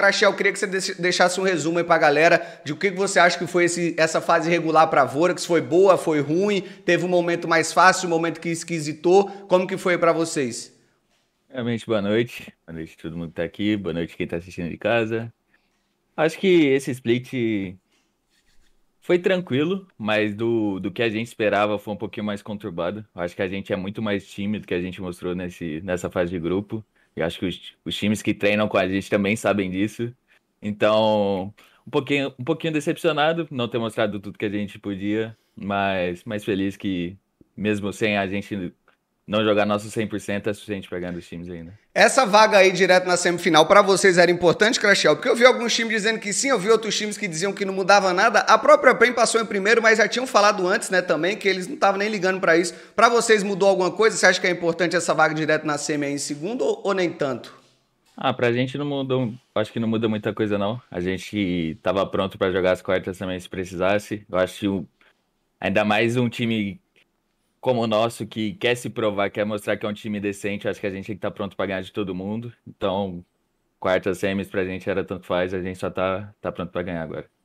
Fraxel, eu queria que você deixasse um resumo aí pra galera de o que você acha que foi esse, essa fase regular pra Vorax. Foi boa, foi ruim? Teve um momento mais fácil, um momento que esquisitou? Como que foi para vocês? Realmente, boa noite. Boa noite a todo mundo que tá aqui. Boa noite quem tá assistindo de casa. Acho que esse split foi tranquilo, mas do, do que a gente esperava foi um pouquinho mais conturbado. Acho que a gente é muito mais tímido que a gente mostrou nesse, nessa fase de grupo. Eu acho que os, os times que treinam com a gente também sabem disso. Então, um pouquinho, um pouquinho decepcionado não ter mostrado tudo que a gente podia, mas mais feliz que mesmo sem a gente não jogar nosso 100% é suficiente pra ganhar dos times ainda. Essa vaga aí direto na semifinal, para vocês era importante, Crashel? Porque eu vi alguns times dizendo que sim, eu vi outros times que diziam que não mudava nada. A própria PEN passou em primeiro, mas já tinham falado antes, né, também, que eles não estavam nem ligando para isso. Para vocês mudou alguma coisa? Você acha que é importante essa vaga direto na semi aí em segundo ou, ou nem tanto? Ah, pra gente não mudou, acho que não muda muita coisa não. A gente tava pronto para jogar as quartas também se precisasse. Eu acho que o, ainda mais um time como o nosso, que quer se provar, quer mostrar que é um time decente, acho que a gente está pronto para ganhar de todo mundo. Então, quarta semis para a gente era tanto faz, a gente só está tá pronto para ganhar agora.